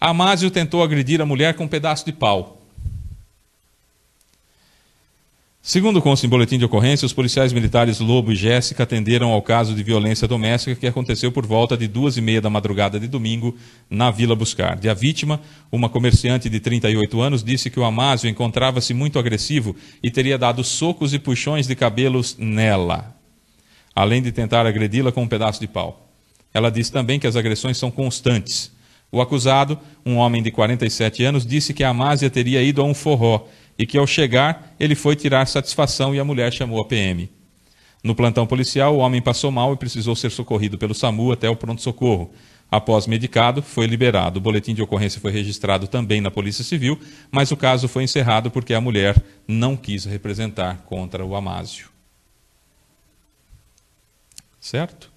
Amásio tentou agredir a mulher com um pedaço de pau. Segundo consta em boletim de ocorrência, os policiais militares Lobo e Jéssica atenderam ao caso de violência doméstica que aconteceu por volta de duas e meia da madrugada de domingo na Vila Buscardi. A vítima, uma comerciante de 38 anos, disse que o Amásio encontrava-se muito agressivo e teria dado socos e puxões de cabelos nela, além de tentar agredi-la com um pedaço de pau. Ela disse também que as agressões são constantes. O acusado, um homem de 47 anos, disse que a Amásia teria ido a um forró e que ao chegar ele foi tirar satisfação e a mulher chamou a PM. No plantão policial, o homem passou mal e precisou ser socorrido pelo SAMU até o pronto-socorro. Após medicado, foi liberado. O boletim de ocorrência foi registrado também na Polícia Civil, mas o caso foi encerrado porque a mulher não quis representar contra o Amásio. Certo?